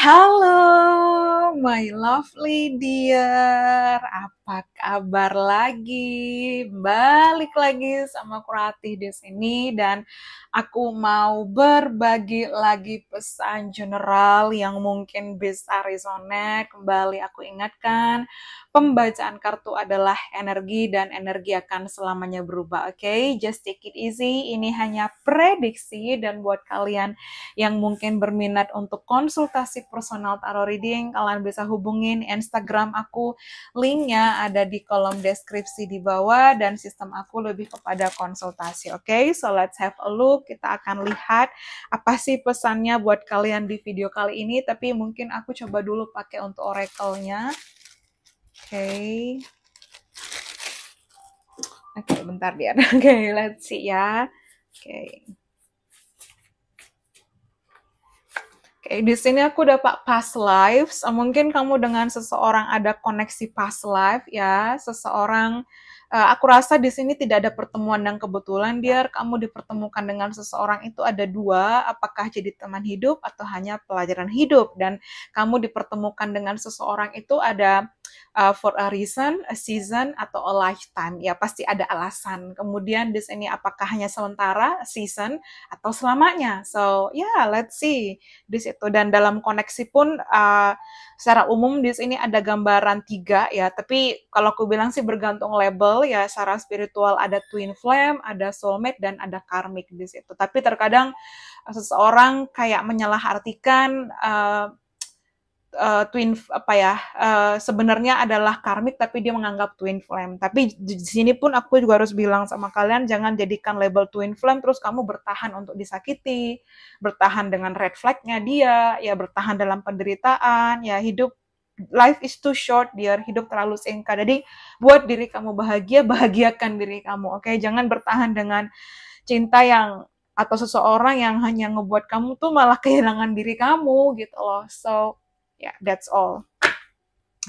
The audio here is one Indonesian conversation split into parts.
Halo, my lovely dear. Apa kabar lagi? Balik lagi sama Kurati di sini dan aku mau berbagi lagi pesan general yang mungkin bisa resonate. Kembali aku ingatkan, pembacaan kartu adalah energi dan energi akan selamanya berubah, oke? Okay? Just take it easy. Ini hanya prediksi dan buat kalian yang mungkin berminat untuk konsultasi personal tarot reading, kalian bisa hubungin Instagram aku. Linknya ada di kolom deskripsi di bawah dan sistem aku lebih kepada konsultasi. Oke, okay? so let's have a look. Kita akan lihat apa sih pesannya buat kalian di video kali ini, tapi mungkin aku coba dulu pakai untuk oracle-nya. Oke. Okay. Oke, okay, bentar dia. Oke, okay, let's see ya. Oke. Okay. Eh, di sini aku dapat past lives. Eh, mungkin kamu dengan seseorang ada koneksi past life ya, seseorang eh, aku rasa di sini tidak ada pertemuan dan kebetulan biar kamu dipertemukan dengan seseorang itu ada dua, apakah jadi teman hidup atau hanya pelajaran hidup dan kamu dipertemukan dengan seseorang itu ada uh, for a reason, a season, atau a lifetime. Ya, pasti ada alasan. Kemudian this ini apakah hanya sementara, season, atau selamanya. So, yeah, let's see This itu. Dan dalam koneksi pun uh, secara umum this ini ada gambaran tiga ya. Tapi kalau aku bilang sih bergantung label ya, secara spiritual ada twin flame, ada soulmate, dan ada karmic this itu. Tapi terkadang seseorang kayak menyalah artikan uh, uh, twin apa ya uh, sebenarnya adalah karmik tapi dia menganggap twin flame tapi di sini pun aku juga harus bilang sama kalian jangan jadikan label twin flame terus kamu bertahan untuk disakiti bertahan dengan red flagnya dia ya bertahan dalam penderitaan ya hidup life is too short dear hidup terlalu singkat jadi buat diri kamu bahagia bahagiakan diri kamu oke okay? jangan bertahan dengan cinta yang atau seseorang yang hanya ngebuat kamu tuh malah kehilangan diri kamu gitu loh so Ya, yeah, that's all.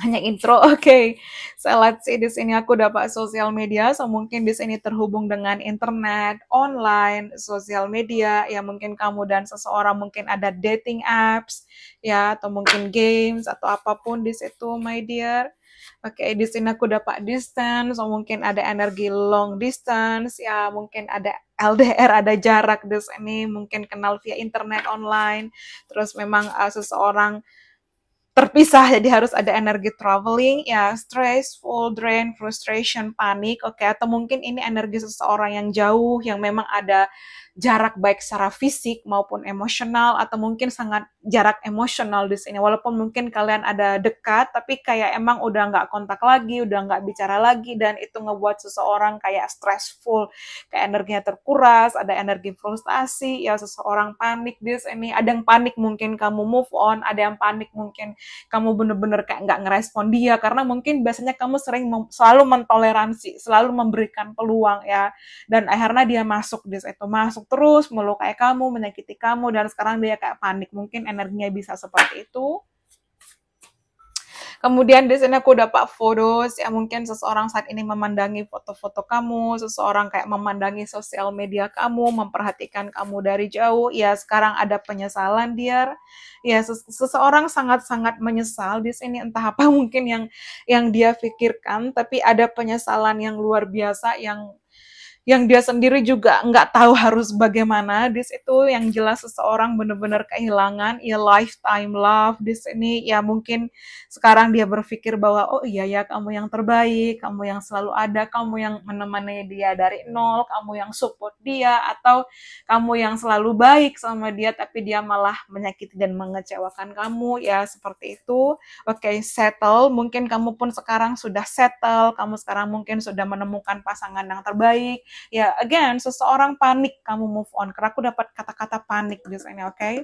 Hanya intro, oke. Okay. So let's see di sini aku dapat sosial media, so mungkin di sini terhubung dengan internet, online, sosial media, ya mungkin kamu dan seseorang mungkin ada dating apps, ya atau mungkin games atau apapun di situ, my dear. Oke, okay, di sini aku dapat distance, so mungkin ada energi long distance, ya mungkin ada LDR, ada jarak di sini, mungkin kenal via internet online, terus memang uh, seseorang terpisah jadi harus ada energi traveling ya stressful drain frustration panik oke okay? atau mungkin ini energi seseorang yang jauh yang memang ada jarak baik secara fisik maupun emosional atau mungkin sangat jarak emosional di sini. Walaupun mungkin kalian ada dekat, tapi kayak emang udah nggak kontak lagi, udah nggak bicara lagi, dan itu ngebuat seseorang kayak stressful, kayak energinya terkuras, ada energi frustasi, ya seseorang panik di sini. Ada yang panik mungkin kamu move on, ada yang panik mungkin kamu bener-bener kayak nggak ngerespon dia, karena mungkin biasanya kamu sering selalu mentoleransi, selalu memberikan peluang ya, dan akhirnya dia masuk di situ, masuk terus melukai kamu, menyakiti kamu, dan sekarang dia kayak panik mungkin energinya bisa seperti itu. Kemudian di sini aku dapat foto, ya mungkin seseorang saat ini memandangi foto-foto kamu, seseorang kayak memandangi sosial media kamu, memperhatikan kamu dari jauh. Ya sekarang ada penyesalan dia. Ya seseorang sangat-sangat menyesal di sini entah apa mungkin yang yang dia pikirkan, tapi ada penyesalan yang luar biasa yang yang dia sendiri juga nggak tahu harus bagaimana. Di situ yang jelas seseorang benar-benar kehilangan, ya lifetime love. Di sini ya mungkin sekarang dia berpikir bahwa oh iya ya kamu yang terbaik, kamu yang selalu ada, kamu yang menemani dia dari nol, kamu yang support dia atau kamu yang selalu baik sama dia tapi dia malah menyakiti dan mengecewakan kamu ya seperti itu. Oke, okay, settle. Mungkin kamu pun sekarang sudah settle, kamu sekarang mungkin sudah menemukan pasangan yang terbaik Ya, again, seseorang panik kamu move on. Karena aku dapat kata-kata panik di sini, oke? Okay?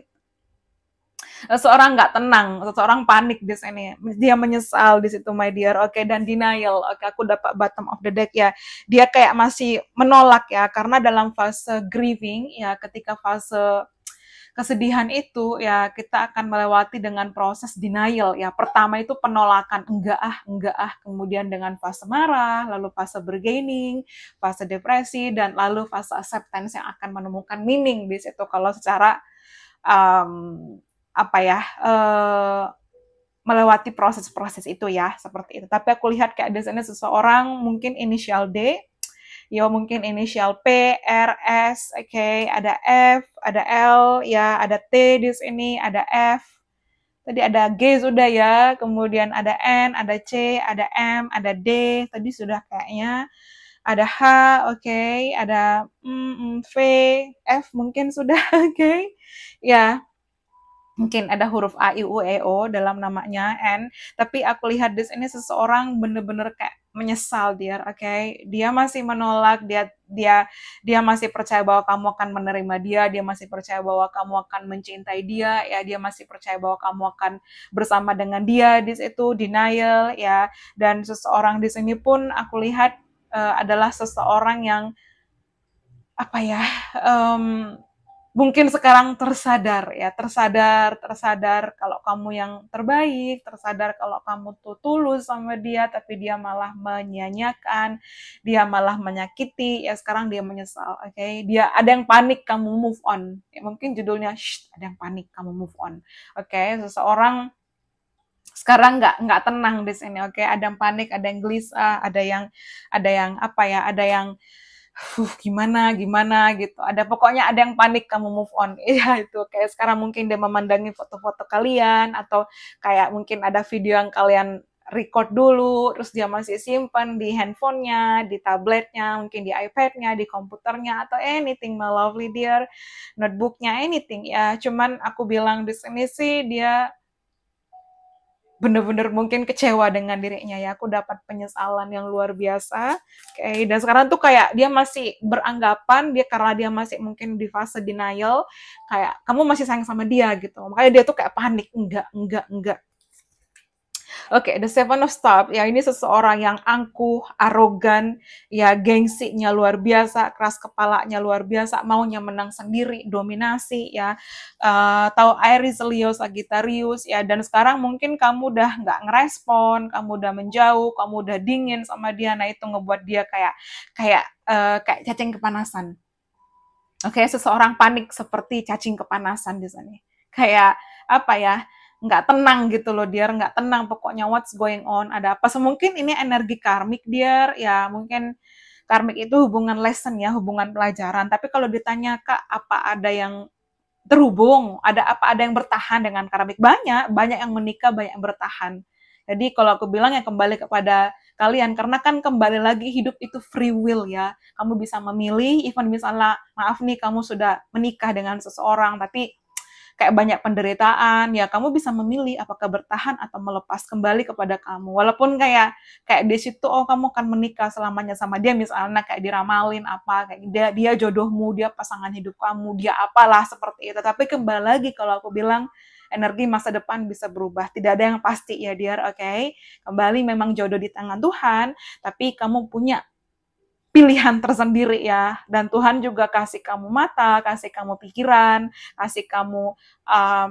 Seseorang nggak tenang, seseorang panik di sini. Dia menyesal di situ, my dear. Oke, okay? dan denial. Oke, okay? aku dapat bottom of the deck ya. Dia kayak masih menolak ya, karena dalam fase grieving ya, ketika fase kesedihan itu ya kita akan melewati dengan proses denial ya. Pertama itu penolakan, enggak ah, enggak ah. Kemudian dengan fase marah, lalu fase bergaining, fase depresi dan lalu fase acceptance yang akan menemukan meaning di situ kalau secara um, apa ya? Uh, melewati proses-proses itu ya seperti itu. Tapi aku lihat kayak ada sana seseorang mungkin initial day ya mungkin inisial P, R, S, oke, okay. ada F, ada L, ya, ada T di sini, ada F. Tadi ada G sudah ya, kemudian ada N, ada C, ada M, ada D, tadi sudah kayaknya. Ada H, oke, okay. ada mm, mm, V, F mungkin sudah, oke. Okay. Ya, mungkin ada huruf A, I, U, E, O dalam namanya, n tapi aku lihat di sini seseorang bener-bener kayak menyesal dia, oke, okay? dia masih menolak, dia dia dia masih percaya bahwa kamu akan menerima dia, dia masih percaya bahwa kamu akan mencintai dia, ya dia masih percaya bahwa kamu akan bersama dengan dia di situ denial, ya, dan seseorang di sini pun aku lihat uh, adalah seseorang yang apa ya, um, mungkin sekarang tersadar ya, tersadar, tersadar kalau kamu yang terbaik, tersadar kalau kamu tuh tulus sama dia tapi dia malah menyanyiakan, dia malah menyakiti, ya sekarang dia menyesal, oke? Okay? Dia ada yang panik kamu move on. Ya, mungkin judulnya ada yang panik kamu move on. Oke, okay? seseorang sekarang nggak nggak tenang di sini, oke? Okay? Ada yang panik, ada yang gelisah, ada yang ada yang apa ya, ada yang Huh, gimana gimana gitu ada pokoknya ada yang panik kamu move on iya itu kayak sekarang mungkin dia memandangi foto-foto kalian atau kayak mungkin ada video yang kalian record dulu terus dia masih simpan di handphonenya di tabletnya mungkin di iPadnya di komputernya atau anything my lovely dear notebooknya anything ya cuman aku bilang di sini sih dia bener-bener mungkin kecewa dengan dirinya ya aku dapat penyesalan yang luar biasa oke okay. dan sekarang tuh kayak dia masih beranggapan dia karena dia masih mungkin di fase denial kayak kamu masih sayang sama dia gitu makanya dia tuh kayak panik enggak enggak enggak Oke, okay, the seven of staff. Ya ini seseorang yang angkuh, arogan, ya gengsinya luar biasa, keras kepalanya luar biasa, maunya menang sendiri, dominasi, ya. Uh, tahu Aries, Leo, Sagittarius, ya. Dan sekarang mungkin kamu udah nggak ngerespon, kamu udah menjauh, kamu udah dingin sama dia. Nah itu ngebuat dia kayak kayak uh, kayak cacing kepanasan. Oke, okay, seseorang panik seperti cacing kepanasan di sini. Kayak apa ya? nggak tenang gitu loh dia nggak tenang pokoknya what's going on ada apa so, mungkin ini energi karmik dia ya mungkin karmik itu hubungan lesson ya hubungan pelajaran tapi kalau ditanya kak apa ada yang terhubung ada apa ada yang bertahan dengan karmik banyak banyak yang menikah banyak yang bertahan jadi kalau aku bilang ya kembali kepada kalian karena kan kembali lagi hidup itu free will ya. Kamu bisa memilih even misalnya maaf nih kamu sudah menikah dengan seseorang tapi kayak banyak penderitaan ya kamu bisa memilih apakah bertahan atau melepas kembali kepada kamu walaupun kayak kayak di situ oh kamu akan menikah selamanya sama dia misalnya kayak diramalin apa kayak dia dia jodohmu dia pasangan hidup kamu dia apalah seperti itu tapi kembali lagi kalau aku bilang energi masa depan bisa berubah. Tidak ada yang pasti ya, dear. Oke, okay? kembali memang jodoh di tangan Tuhan, tapi kamu punya pilihan tersendiri ya dan Tuhan juga kasih kamu mata, kasih kamu pikiran, kasih kamu um,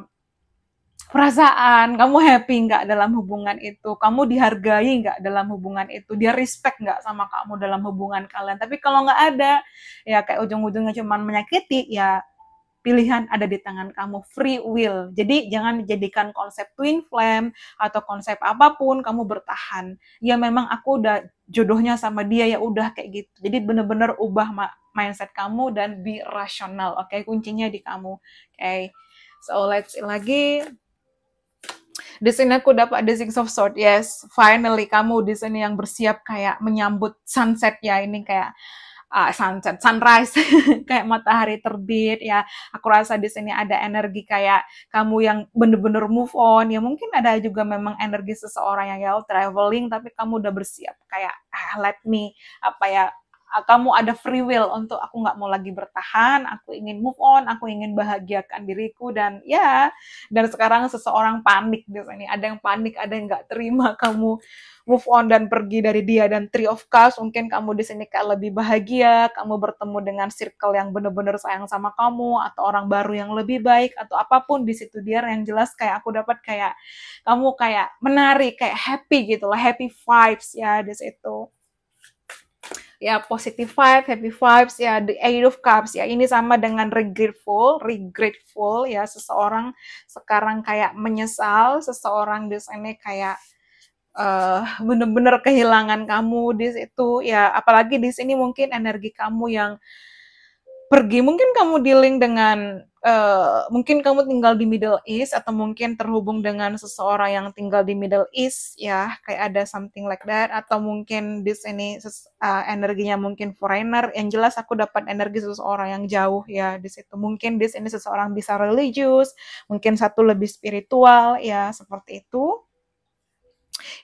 perasaan, kamu happy nggak dalam hubungan itu, kamu dihargai nggak dalam hubungan itu, dia respect nggak sama kamu dalam hubungan kalian. Tapi kalau nggak ada, ya kayak ujung-ujungnya cuman menyakiti, ya pilihan ada di tangan kamu, free will. Jadi jangan menjadikan konsep twin flame atau konsep apapun kamu bertahan. Ya memang aku udah jodohnya sama dia ya udah kayak gitu. Jadi bener-bener ubah mindset kamu dan be rasional. Oke, okay? kuncinya di kamu. Oke. Okay. So let's see lagi. Di sini aku dapat the six of sword. Yes, finally kamu di sini yang bersiap kayak menyambut sunset ya ini kayak uh, ah, sunset, sunrise, kayak matahari terbit ya. Aku rasa di sini ada energi kayak kamu yang bener-bener move on. Ya mungkin ada juga memang energi seseorang yang ya traveling tapi kamu udah bersiap kayak ah, let me apa ya Ah, kamu ada free will untuk aku nggak mau lagi bertahan, aku ingin move on, aku ingin bahagiakan diriku dan ya dan sekarang seseorang panik di sini, ada yang panik, ada yang nggak terima kamu move on dan pergi dari dia dan three of cups mungkin kamu di sini kayak lebih bahagia, kamu bertemu dengan circle yang bener-bener sayang sama kamu atau orang baru yang lebih baik atau apapun di situ dia yang jelas kayak aku dapat kayak kamu kayak menarik kayak happy gitu loh, happy vibes ya di situ ya positive vibe, happy vibes, ya the eight of cups ya ini sama dengan regretful, regretful ya seseorang sekarang kayak menyesal, seseorang di sini kayak eh, bener-bener uh, kehilangan kamu di situ ya apalagi di sini mungkin energi kamu yang pergi mungkin kamu dealing dengan uh, mungkin kamu tinggal di Middle East atau mungkin terhubung dengan seseorang yang tinggal di Middle East ya kayak ada something like that atau mungkin di sini uh, eh, energinya mungkin foreigner yang jelas aku dapat energi seseorang yang jauh ya di situ mungkin di sini seseorang bisa religius mungkin satu lebih spiritual ya seperti itu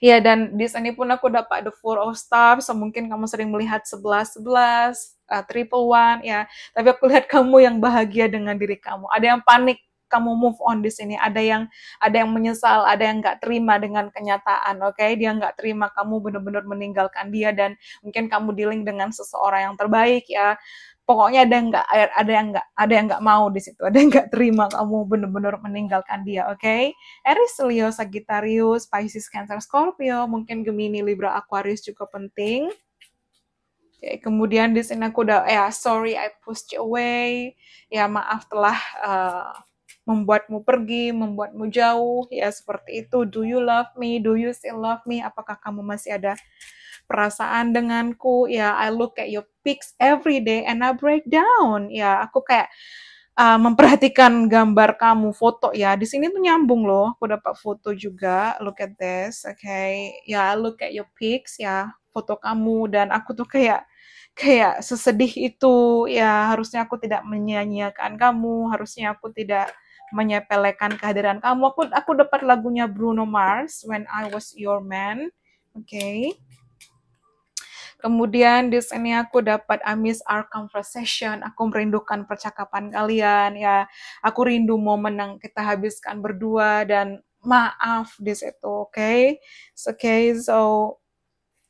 Iya dan di sini pun aku dapat the four of stars, so mungkin kamu sering melihat sebelas sebelas, uh, triple one ya. Tapi aku lihat kamu yang bahagia dengan diri kamu. Ada yang panik kamu move on di sini. Ada yang ada yang menyesal, ada yang nggak terima dengan kenyataan. Oke, okay? dia nggak terima kamu benar-benar meninggalkan dia dan mungkin kamu dealing dengan seseorang yang terbaik ya pokoknya ada yang nggak eh, ada yang nggak ada yang nggak mau di situ ada yang nggak terima kamu benar-benar meninggalkan dia oke okay? Aries Leo Sagittarius Pisces Cancer Scorpio mungkin Gemini Libra Aquarius juga penting oke okay, kemudian di sini aku udah ya sorry I pushed you away ya maaf telah uh, membuatmu pergi, membuatmu jauh, ya seperti itu. Do you love me? Do you still love me? Apakah kamu masih ada perasaan denganku ya I look at your pics every day and I break down ya aku kayak uh, memperhatikan gambar kamu foto ya di sini tuh nyambung loh aku dapat foto juga look at this oke okay. ya yeah, look at your pics ya foto kamu dan aku tuh kayak kayak sesedih itu ya harusnya aku tidak menyanyiakan kamu harusnya aku tidak menyepelekan kehadiran kamu aku aku dapat lagunya Bruno Mars When I Was Your Man oke okay. Kemudian di sini aku dapat I miss our conversation. Aku merindukan percakapan kalian ya. Aku rindu momen yang kita habiskan berdua dan maaf di situ, oke? Okay? So, okay, so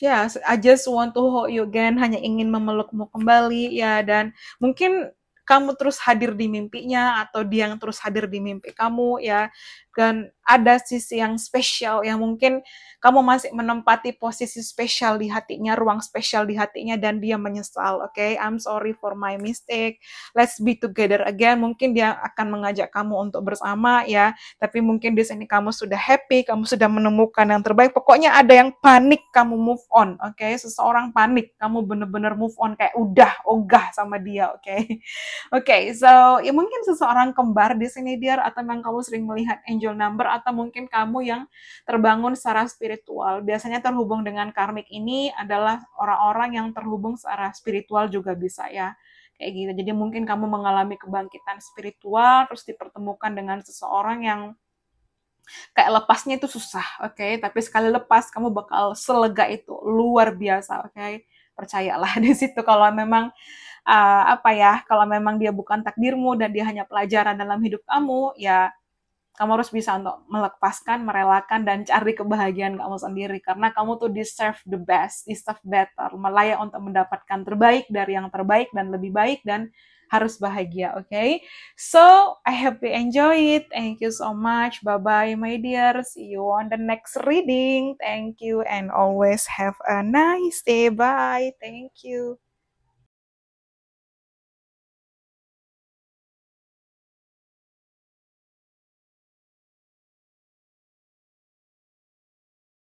yeah, I just want to hold you again. Hanya ingin memelukmu kembali ya dan mungkin kamu terus hadir di mimpinya atau dia yang terus hadir di mimpi kamu ya dan ada sisi yang spesial yang mungkin kamu masih menempati posisi spesial di hatinya ruang spesial di hatinya dan dia menyesal oke okay? I'm sorry for my mistake let's be together again mungkin dia akan mengajak kamu untuk bersama ya tapi mungkin di sini kamu sudah happy kamu sudah menemukan yang terbaik pokoknya ada yang panik kamu move on oke okay? seseorang panik kamu bener-bener move on kayak udah ogah sama dia oke okay? okay, so ya mungkin seseorang kembar di sini Dear atau memang kamu sering melihat angel number atau mungkin kamu yang terbangun secara spiritual. Biasanya terhubung dengan karmik ini adalah orang-orang yang terhubung secara spiritual juga bisa ya kayak gitu. Jadi mungkin kamu mengalami kebangkitan spiritual, terus dipertemukan dengan seseorang yang kayak lepasnya itu susah, oke? Okay? Tapi sekali lepas kamu bakal selega itu, luar biasa, oke? Okay? Percayalah di situ kalau memang uh, apa ya kalau memang dia bukan takdirmu dan dia hanya pelajaran dalam hidup kamu ya kamu harus bisa untuk melepaskan, merelakan, dan cari kebahagiaan kamu sendiri. Karena kamu tuh deserve the best, deserve better, melayak untuk mendapatkan terbaik dari yang terbaik dan lebih baik dan harus bahagia, oke? Okay? So, I hope you enjoy it. Thank you so much. Bye-bye, my dear. See you on the next reading. Thank you and always have a nice day. Bye. Thank you.